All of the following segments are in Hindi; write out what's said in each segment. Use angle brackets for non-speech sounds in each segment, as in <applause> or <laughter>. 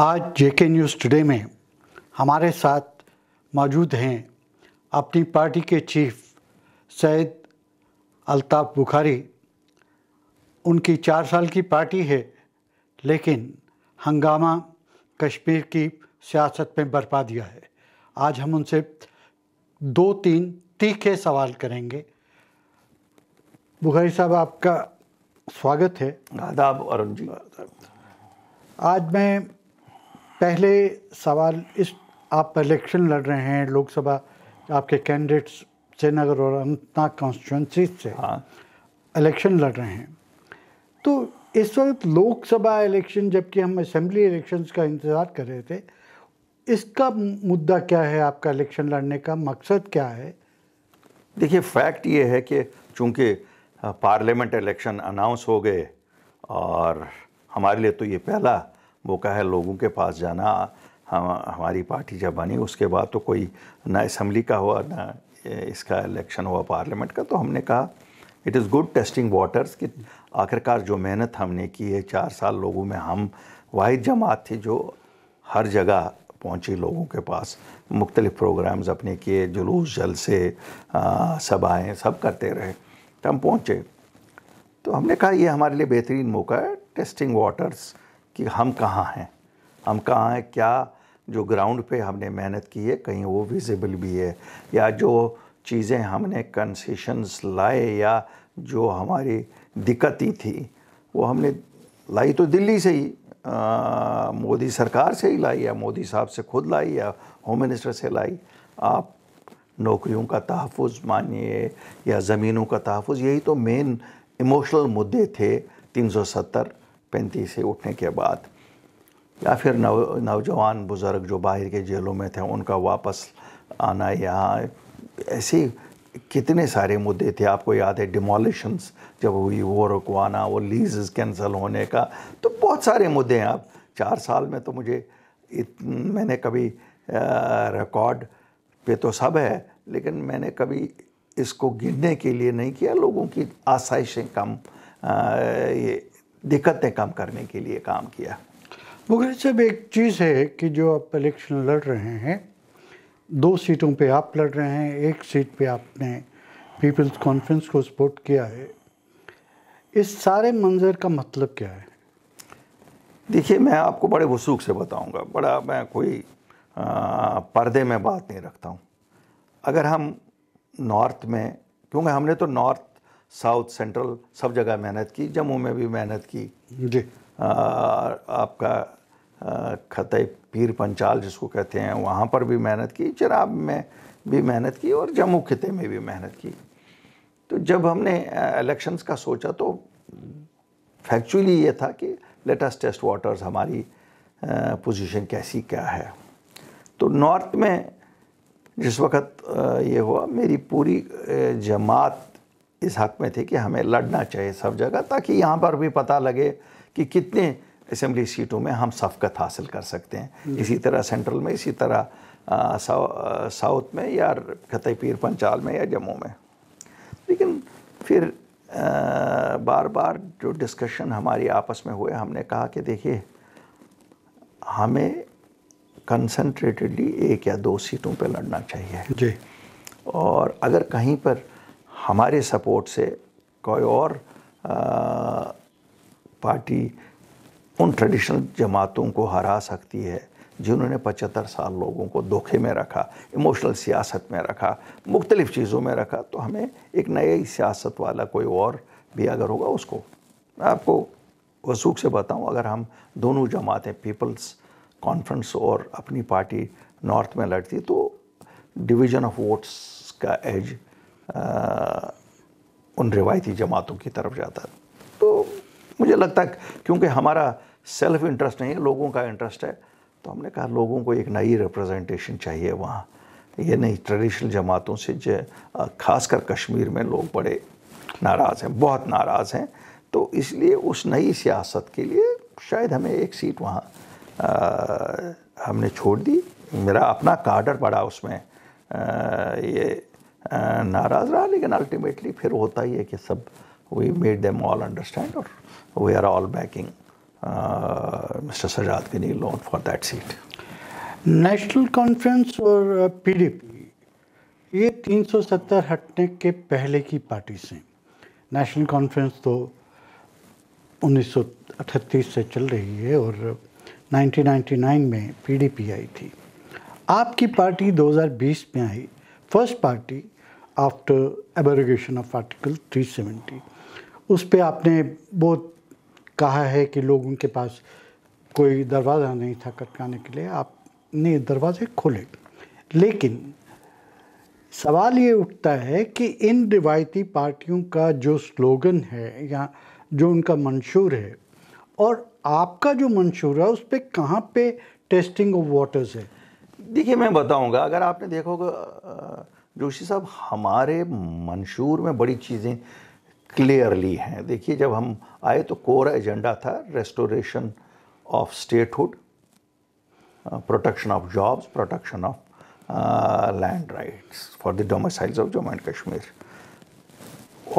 आज जेके न्यूज़ टुडे में हमारे साथ मौजूद हैं अपनी पार्टी के चीफ सैद अल्ताफ़ बुखारी उनकी चार साल की पार्टी है लेकिन हंगामा कश्मीर की सियासत में बरपा दिया है आज हम उनसे दो तीन तीखे सवाल करेंगे बुखारी साहब आपका स्वागत है आदाब अरुण जी आज मैं पहले सवाल इस आप इलेक्शन लड़ रहे हैं लोकसभा आपके कैंडिडेट्स श्रीनगर और अनंतनाग कॉन्स्टिट्यूंसी से हाँ। इलेक्शन हाँ। लड़ रहे हैं तो इस वक्त लोकसभा इलेक्शन जबकि हम असेंबली इलेक्शंस का इंतज़ार कर रहे थे इसका मुद्दा क्या है आपका इलेक्शन लड़ने का मकसद क्या है देखिए फैक्ट ये है कि चूँकि पार्लियामेंट इलेक्शन अनाउंस हो गए और हमारे लिए तो ये पहला मौका है लोगों के पास जाना हम हमारी पार्टी जब बनी उसके बाद तो कोई ना इसम्बली का हुआ ना इसका इलेक्शन हुआ पार्लियामेंट का तो हमने कहा it is good testing waters कि आखिरकार जो मेहनत हमने की है चार साल लोगों में हम वाहिद जमात थी जो हर जगह पहुंची लोगों के पास मुख्तलिफ प्रोग्राम्स अपने किए जुलूस जलसे सभाएँ सब करते रहे तो हम पहुँचे तो हमने कहा ये हमारे लिए बेहतरीन मौका है टेस्टिंग वाटर्स कि हम कहाँ हैं हम कहाँ हैं क्या जो ग्राउंड पे हमने मेहनत की है कहीं वो विजिबल भी है या जो चीज़ें हमने कंसेशंस लाए या जो हमारी दिक्कतें थी वो हमने लाई तो दिल्ली से ही मोदी सरकार से ही लाई या मोदी साहब से खुद लाई या होम मिनिस्टर से लाई आप नौकरियों का तहफ़ मानिए या ज़मीनों का तहफ़ यही तो मेन इमोशनल मुद्दे थे 370 पैंतीस से उठने के बाद या फिर नव नौजवान बुज़ुर्ग जो बाहर के जेलों में थे उनका वापस आना यहाँ ऐसे कितने सारे मुद्दे थे आपको याद है डिमोलिशंस जब हुई वो रुकवाना वो लीज कैंसिल होने का तो बहुत सारे मुद्दे हैं आप चार साल में तो मुझे इत, मैंने कभी रिकॉर्ड पे तो सब है लेकिन मैंने कभी इसको गिनने के लिए नहीं किया लोगों की आसाइशें कम आ, ये दिक्कत है काम करने के लिए काम किया मुगल साहब एक चीज़ है कि जो आप इलेक्शन लड़ रहे हैं दो सीटों पे आप लड़ रहे हैं एक सीट पे आपने पीपल्स कॉन्फ्रेंस को सपोर्ट किया है इस सारे मंजर का मतलब क्या है देखिए मैं आपको बड़े वसूख से बताऊंगा बड़ा मैं कोई आ, पर्दे में बात नहीं रखता हूँ अगर हम नॉर्थ में क्योंकि हमने तो नॉर्थ साउथ सेंट्रल सब जगह मेहनत की जम्मू में भी मेहनत की जी आ, आपका ख़त पीर पंचाल जिसको कहते हैं वहाँ पर भी मेहनत की चराब में भी मेहनत की और जम्मू खिते में भी मेहनत की तो जब हमने इलेक्शंस का सोचा तो फैक्चुअली ये था कि लेटेस्ट टेस्ट वाटर्स हमारी पोजीशन कैसी क्या है तो नॉर्थ में जिस वक्त ये हुआ मेरी पूरी जमात इस हक में थे कि हमें लड़ना चाहिए सब जगह ताकि यहाँ पर भी पता लगे कि कितने असम्बली सीटों में हम सफ़कत हासिल कर सकते हैं इसी तरह सेंट्रल में इसी तरह साउथ में या खत पीर पंचाल में या जम्मू में लेकिन फिर आ, बार बार जो डिस्कशन हमारी आपस में हुए हमने कहा कि देखिए हमें कंसनट्रेटली एक या दो सीटों पर लड़ना चाहिए जी और अगर कहीं पर हमारे सपोर्ट से कोई और आ, पार्टी उन ट्रेडिशनल जमातों को हरा सकती है जिन्होंने पचहत्तर साल लोगों को धोखे में रखा इमोशनल सियासत में रखा मुख्तलिफ़ चीज़ों में रखा तो हमें एक नए सियासत वाला कोई और भी अगर होगा उसको मैं आपको वसूख से बताऊं अगर हम दोनों जमातें पीपल्स कॉन्फ्रेंस और अपनी पार्टी नॉर्थ में लड़ती तो डिवीज़न ऑफ वोट्स का एज आ, उन रिवायती जमातों की तरफ जाता तो मुझे लगता है क्योंकि हमारा सेल्फ इंटरेस्ट नहीं है लोगों का इंटरेस्ट है तो हमने कहा लोगों को एक नई रिप्रेजेंटेशन चाहिए वहाँ ये नहीं ट्रेडिशनल जमातों से जो खासकर कश्मीर में लोग बड़े नाराज़ हैं बहुत नाराज़ हैं तो इसलिए उस नई सियासत के लिए शायद हमें एक सीट वहाँ हमने छोड़ दी मेरा अपना काडर बड़ा उसमें आ, ये नाराज़ रहा लेकिन अल्टीमेटली फिर होता ही है कि सब we made them all understand और we are all backing mister Sajad के लिए Lone for that seat National Conference और पीडीपी uh, ये 370 हटने के पहले की पार्टी से नेशनल कॉन्फ्रेंस तो 1938 से चल रही है और 1999 में पीडीपी आई थी आपकी पार्टी 2020 में I first party after abrogation of article 370 उस पर आपने बहुत कहा है कि लोगों के पास कोई दरवाज़ा नहीं था कटकाने के लिए आपने दरवाजे खोले लेकिन सवाल ये उठता है कि इन रिवायती पार्टियों का जो स्लोगन है या जो उनका मंशूर है और आपका जो मंशूर है उस पर कहाँ पे टेस्टिंग ऑफ वाटर्स है देखिए मैं बताऊंगा अगर आपने देखो जोशी साहब हमारे मंशूर में बड़ी चीज़ें क्लियरली हैं देखिए जब हम आए तो कोर एजेंडा था restoration of statehood protection of jobs protection of land rights for the domiciles of Jammu and Kashmir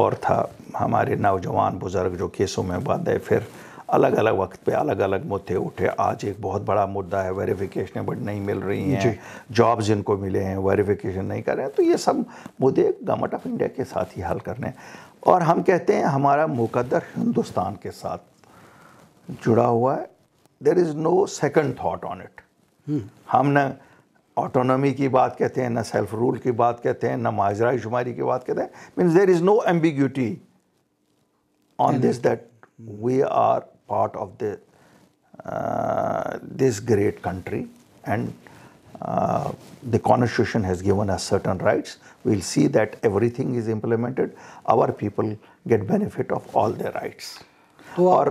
और था हमारे नौजवान बुज़ुर्ग जो केसों में बंद है फिर अलग अलग वक्त पे अलग अलग मुद्दे उठे आज एक बहुत बड़ा मुद्दा है वेरिफिकेशन बट नहीं मिल रही हैं जॉब्स जिनको मिले हैं वेरिफिकेशन नहीं कर रहे हैं तो ये सब मुद्दे गवर्नमेंट ऑफ इंडिया के साथ ही हल करने हैं और हम कहते हैं हमारा मुकदर हिंदुस्तान के साथ जुड़ा हुआ है there is no second thought on it हम न ऑटोनॉमी की बात कहते हैं ना सेल्फ रूल की बात कहते हैं ना माजरा शुमारी की बात कहते हैं means there is no ambiguity on this that we are part of the uh, this great country and uh, the constitution has given us certain rights. We will see that everything is implemented. Our people get benefit of all their rights. तो और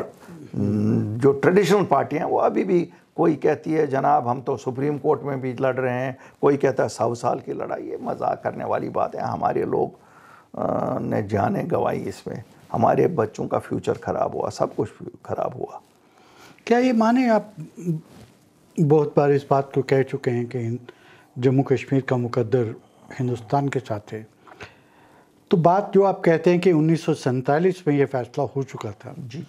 जो ट्रेडिशनल पार्टियां वो अभी भी कोई कहती है जनाब हम तो सुप्रीम कोर्ट में भी लड़ रहे हैं कोई कहता है सौ साल की लड़ाई है मजाक करने वाली बात है हमारे लोग आ, ने जाने गवाई इसमें हमारे बच्चों का फ्यूचर ख़राब हुआ सब कुछ ख़राब हुआ क्या ये माने आप बहुत बार इस बात को कह चुके हैं कि जम्मू कश्मीर का मुकद्दर हिंदुस्तान के साथ है तो बात जो आप कहते हैं कि उन्नीस में ये फैसला हो चुका था जी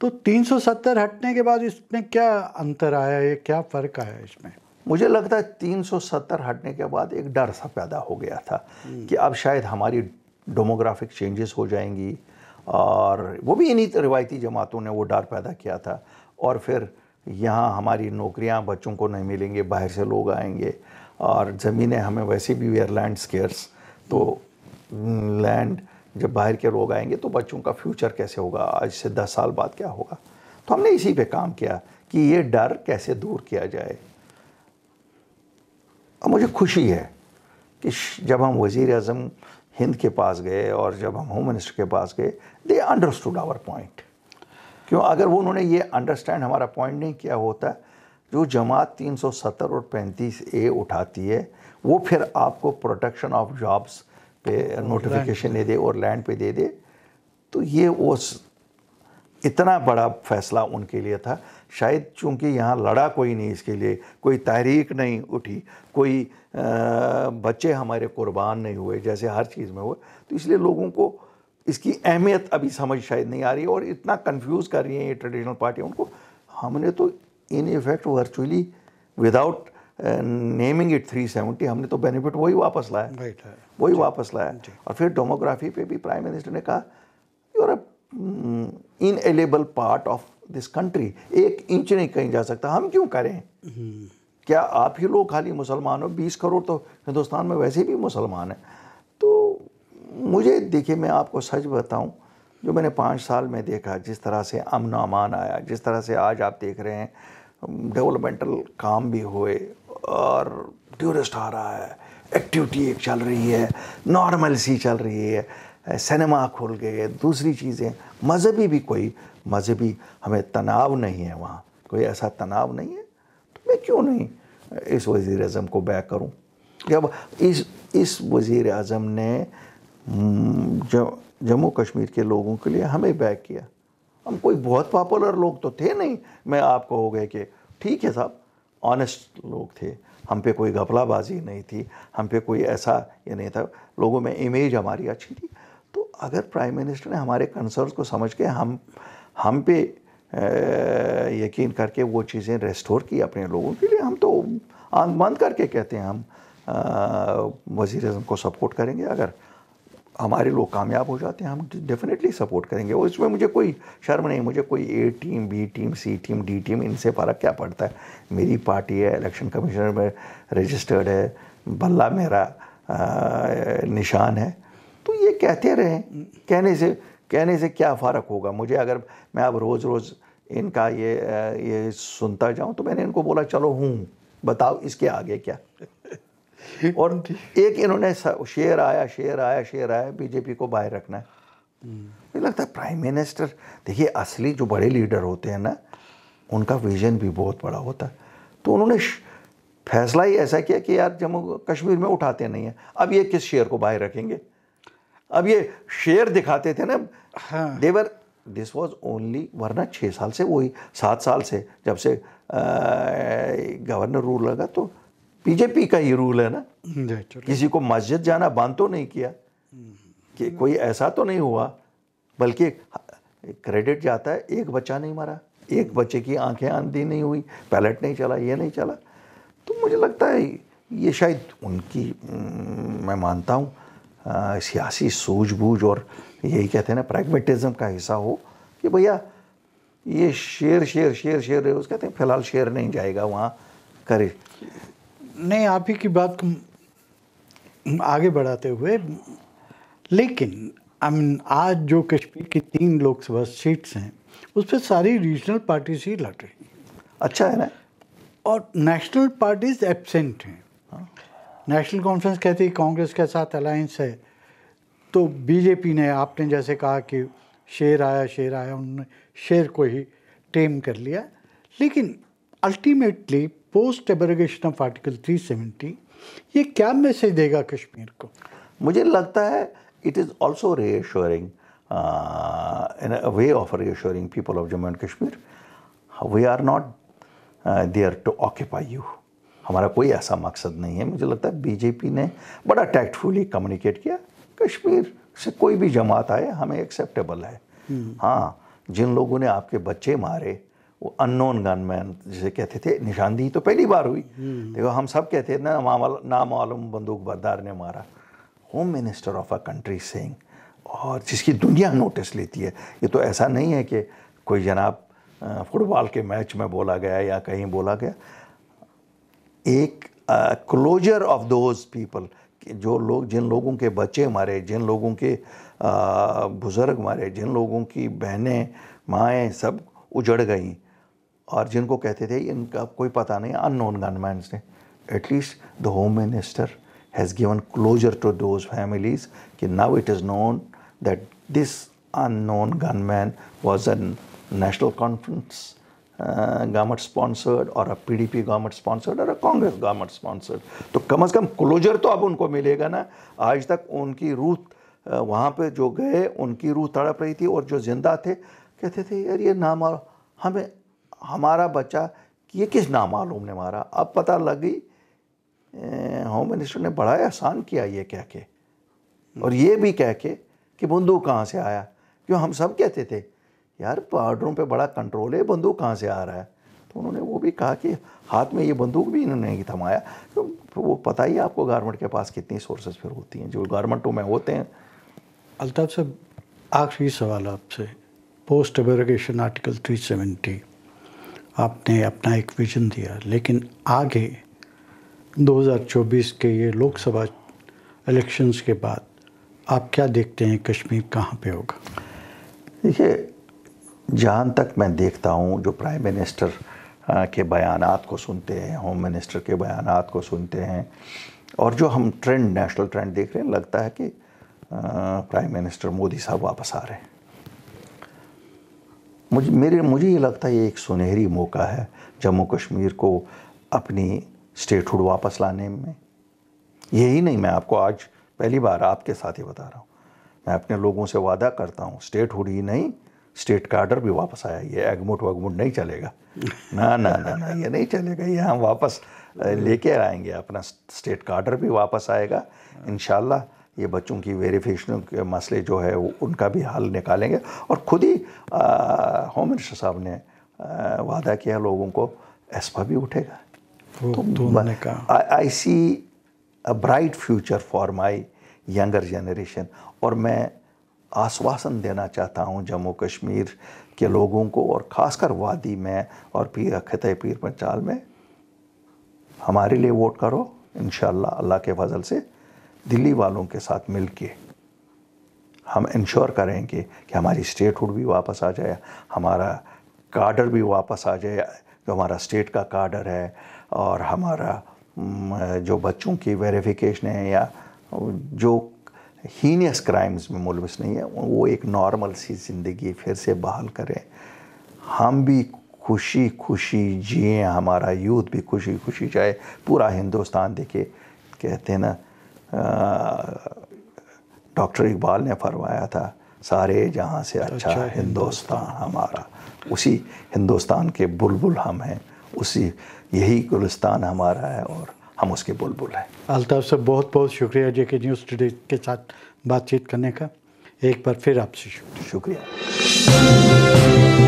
तो 370 हटने के बाद इसमें क्या अंतर आया है क्या फ़र्क आया इसमें मुझे लगता है 370 हटने के बाद एक डर सा पैदा हो गया था हम्म। कि अब शायद हमारी डेमोग्राफिक चेंजेस हो जाएंगी और वो भी इन्हीं रिवायती जमातों ने वो डर पैदा किया था और फिर यहाँ हमारी नौकरियाँ बच्चों को नहीं मिलेंगे बाहर से लोग आएंगे और ज़मीनें हमें वैसे भी वेयर लैंड स्केयर्स तो लैंड जब बाहर के लोग आएंगे तो बच्चों का फ्यूचर कैसे होगा आज से दस साल बाद क्या होगा तो हमने इसी पे काम किया कि ये डर कैसे दूर किया जाए अब मुझे खुशी है कि जब हम वज़ी अजम हिंद के पास गए और जब हम होम मिनिस्टर के पास गए दे अंडरस्टूड आवर पॉइंट क्यों अगर वो उन्होंने ये अंडरस्टैंड हमारा पॉइंट नहीं किया होता जो जमात 370 और 35 ए उठाती है वो फिर आपको प्रोटेक्शन ऑफ जॉब्स पे नोटिफिकेशन दे दे और लैंड पे दे दे तो ये वो इतना बड़ा फैसला उनके लिए था शायद चूंकि यहाँ लड़ा कोई नहीं इसके लिए कोई तहरीक नहीं उठी कोई आ, बच्चे हमारे कुर्बान नहीं हुए जैसे हर चीज़ में हुए तो इसलिए लोगों को इसकी अहमियत अभी समझ शायद नहीं आ रही और इतना कंफ्यूज कर रही हैं ये ट्रेडिशनल पार्टियाँ उनको हमने तो in effect virtually without naming it three seventy हमने तो बेनिफिट वही वापस लाया राइट है वही वापस लाया और फिर डेमोग्राफी पे भी प्राइम मिनिस्टर ने कहा you're inalienable part of this country एक इंच नहीं कहीं जा सकता हम क्यों करें क्या आप ही लोग खाली मुसलमान हो बीस करोड़ तो हिंदुस्तान में वैसे भी मुसलमान हैं तो मुझे देखिए मैं आपको सच बताऊं जो मैंने पाँच साल में देखा जिस तरह से अमन अमान आया जिस तरह से आज आप देख रहे हैं डेवलपमेंटल काम भी हुए और टूरिस्ट आ रहा है एक्टिविटी एक चल रही है नॉर्मल सी चल रही है सिनेमा खुल गए दूसरी चीज़ें मज़हबी भी कोई मज़हबी हमें तनाव नहीं है वहाँ कोई ऐसा तनाव नहीं है तो मैं क्यों नहीं इस वज़ी अजम को बैक करूँ जब इस इस वज़ी अजम ने हम्म, जम्मू कश्मीर के लोगों के लिए हमें बैक किया हम कोई बहुत पॉपुलर लोग तो थे नहीं मैं आपको हो गए कि ठीक है साहब ऑनेस्ट लोग थे हम पे कोई घपलाबाजी नहीं थी हम पे कोई ऐसा ये नहीं था लोगों में इमेज हमारी अच्छी थी अगर प्राइम मिनिस्टर ने हमारे कंसर्न को समझ के हम हम पे यकीन करके वो चीज़ें रेस्टोर की अपने लोगों के लिए हम तो आंख बंद करके कहते हैं हम वज़ी अजम को सपोर्ट करेंगे अगर हमारे लोग कामयाब हो जाते हैं हम डेफिनेटली सपोर्ट करेंगे और इसमें मुझे कोई शर्म नहीं मुझे कोई A team B team C team D team इनसे फ़र्क क्या पड़ता है मेरी पार्टी है इलेक्शन कमीशनर में रजिस्टर्ड है बल्ला मेरा निशान है कहते रहें कहने से कहने से क्या फ़र्क होगा मुझे अगर मैं अब रोज़ रोज़ इनका ये ये सुनता जाऊं तो मैंने इनको बोला चलो हूँ बताओ इसके आगे क्या <laughs> और एक इन्होंने शेर आया शेर आया शेर आया बीजेपी को बाहर रखना है हम्म। मुझे लगता है प्राइम मिनिस्टर देखिए असली जो बड़े लीडर होते हैं ना उनका विजन भी बहुत बड़ा होता है तो उन्होंने फैसला ही ऐसा किया कि यार जम्मू कश्मीर में उठाते नहीं हैं अब ये किस शेर को बाहर रखेंगे अब ये शेर दिखाते थे ना हाँ। देवर दिस वॉज ओनली वरना छः साल से वही सात साल से जब से गवर्नर रूल लगा तो बीजेपी का ही रूल है ना hmm, किसी को मस्जिद जाना बंद तो नहीं किया कि hmm. कोई ऐसा तो नहीं हुआ बल्कि क्रेडिट जाता है एक बच्चा नहीं मरा एक बच्चे की आंखें आंधी नहीं हुई पैलेट नहीं चला ये नहीं चला तो मुझे लगता है ये शायद उनकी मैं मानता हूँ सियासी सूझबूझ और यही कहते हैं ना प्रैग्मेटिज्म का हिस्सा हो कि भैया ये शेर शेर शेर शेर है उस कहते हैं फिलहाल शेर नहीं जाएगा वहाँ करे नहीं आप ही की बात आगे बढ़ाते हुए लेकिन आई मीन आज जो कश्मीर की तीन लोकसभा सीट्स हैं उस पर सारी रीजनल पार्टीज ही लड़ रही अच्छा है ना और नेशनल पार्टीज एबसेंट हैं नेशनल कॉन्फ्रेंस कहती है कांग्रेस के साथ अलायंस है तो बीजेपी ने आपने जैसे कहा कि शेर आया शेर आया उन्होंने शेर को ही टेम कर लिया लेकिन ultimately post abrogation of article 370 ये क्या मैसेज देगा कश्मीर को मुझे लगता है it is also reassuring in a way of reassuring people of Jammu and Kashmir we are not there to occupy you हमारा कोई ऐसा मकसद नहीं है मुझे लगता है बीजेपी ने बड़ा टैक्टफुली कम्युनिकेट किया कश्मीर से कोई भी जमात आए हमें एक्सेप्टेबल है हम्म। हाँ जिन लोगों ने आपके बच्चे मारे वो अननोन गनमैन जिसे कहते थे निशानदेही तो पहली बार हुई हम्म। देखो हम सब कहते हैं ना नामालूम बंदूक बरदार ने मारा home minister of a country Singh और जिसकी दुनिया नोटिस लेती है ये तो ऐसा नहीं है कि कोई जनाब फुटबॉल के मैच में बोला गया या कहीं बोला गया एक क्लोजर ऑफ दोज पीपल जो लोग जिन लोगों के बच्चे मारे जिन लोगों के बुज़ुर्ग मारे जिन लोगों की बहनें माएँ सब उजड़ गईं और जिनको कहते थे इनका कोई पता नहीं अननोन गनमैन ने at least the home minister has given closure to those families कि now it is known that this known gunman was a national conference government sponsored और अब पीडीपी गवर्नमेंट स्पॉन्सर्ड और कांग्रेस गवर्नमेंट स्पॉन्सर्ड तो कम से कम क्लोजर तो अब उनको मिलेगा ना आज तक उनकी रूह वहाँ पे जो गए उनकी रूह तड़प रही थी और जो जिंदा थे कहते थे यार ये ना मारो हमें हमारा बच्चा ये किस नाम नामालूम ने मारा अब पता लगी होम मिनिस्टर ने बड़ा आसान किया ये कह के और ये भी कह के कि बंदूक कहाँ से आया क्यों हम सब कहते थे यार बॉर्डरों पे बड़ा कंट्रोल है बंदूक कहाँ से आ रहा है तो उन्होंने वो भी कहा कि हाथ में ये बंदूक भी इन्होंने नहीं थमाया तो वो पता ही आपको गारमेंट के पास कितनी सोर्सेज फिर होती हैं जो गारमेंटों तो में होते हैं अलताफ़ साहब आखिरी सवाल आपसे पोस्ट एवरगेशन आर्टिकल 370 आपने अपना एक विजन दिया लेकिन आगे 2024 के ये लोकसभा इलेक्शंस के बाद आप क्या देखते हैं कश्मीर कहाँ पे होगा देखिए जहाँ तक मैं देखता हूँ जो प्राइम मिनिस्टर के बयान को सुनते हैं होम मिनिस्टर के बयान को सुनते हैं और जो हम ट्रेंड नेशनल ट्रेंड देख रहे हैं लगता है कि प्राइम मिनिस्टर मोदी साहब वापस आ रहे हैं मुझे मेरे मुझे ये लगता है ये एक सुनहरी मौका है जम्मू कश्मीर को अपनी स्टेटहुड वापस लाने में यही नहीं मैं आपको आज पहली बार आपके साथ ही बता रहा हूँ मैं अपने लोगों से वादा करता हूँ स्टेटहुड ही नहीं स्टेट का आर्डर भी वापस आया ये एगमुट वगमुट नहीं चलेगा ना ना ना ना ये नहीं चलेगा ये हम वापस लेके आएंगे अपना स्टेट का आर्डर भी वापस आएगा इन ये बच्चों की वेरिफिकेशन के मसले जो है उनका भी हल निकालेंगे और ख़ुद ही होम मिनिस्टर साहब ने आ, वादा किया लोगों को एसपा भी उठेगा तो, तो, तो कहा I see a bright future for my younger generation और मैं आश्वासन देना चाहता हूँ जम्मू कश्मीर के लोगों को और ख़ासकर वादी में और पीर खत पीर पंचाल में हमारे लिए वोट करो इन अल्लाह के फजल से दिल्ली वालों के साथ मिल के हम इंश्योर करेंगे कि हमारी स्टेटहुड भी वापस आ जाए हमारा कार्डर भी वापस आ जाए जो हमारा स्टेट का कार्डर है और हमारा जो बच्चों की वेरिफिकेशन है या जो हीनियस क्राइम्स में मुलविस नहीं है वो एक नॉर्मल सी ज़िंदगी फिर से बहाल करें हम भी खुशी खुशी जिए हमारा यूथ भी खुशी खुशी जाए पूरा हिंदुस्तान देखे कहते हैं ना डॉक्टर इकबाल ने फरमाया था सारे जहाँ से अच्छा, अच्छा हिंदुस्तान हमारा उसी हिंदुस्तान के बुलबुल हम हैं उसी यही गुलस्तान हमारा है और हम उसके बुलबुल हैं अलताफ़ साहब बहुत बहुत शुक्रिया जे के न्यूज़ टुडे के साथ बातचीत करने का एक बार फिर आपसे शुक्रिया